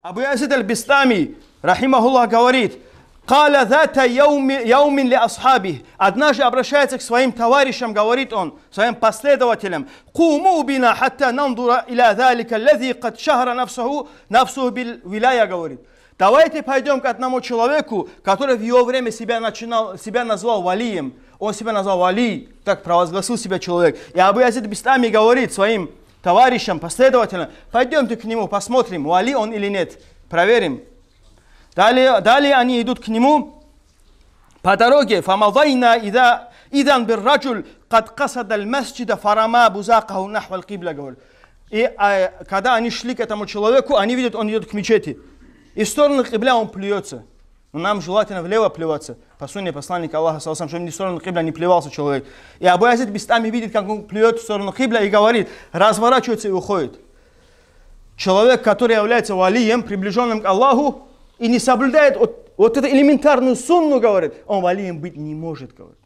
Абу Язид аль-Бистами, рахимахуллах, говорит, «Каля зата яумин ли асхаби». Однажды обращается к своим товарищам, говорит он, своим последователям, «Куму бина хатта намдура иля залика лази кад шахра нафсуху, нафсуху бил виляя», говорит. Давайте пойдем к одному человеку, который в его время себя, начинал, себя назвал валием. Он себя назвал вали, так провозгласил себя человек. И Абу Язид Бистами говорит своим товарищам, последователям. Пойдемте к нему, посмотрим, вали он или нет. Проверим. Далее, далее они идут к нему по дороге. «Фамадайна ида, идан бирраджуль кад касада масджида фарама бузакаху нахвал кибля» И а, когда они шли к этому человеку, они видят, он идет к мечети. И в сторону кибля он плюется. Но ну, нам желательно влево плеваться. По сунне посланника Аллаха, саласам, чтобы ни в сторону хибля не плевался человек. И Абуязид местами видит, как он плюет в сторону хибля и говорит, разворачивается и уходит. Человек, который является валием, приближенным к Аллаху, и не соблюдает вот, вот эту элементарную сунну, говорит, он валием быть не может, говорит.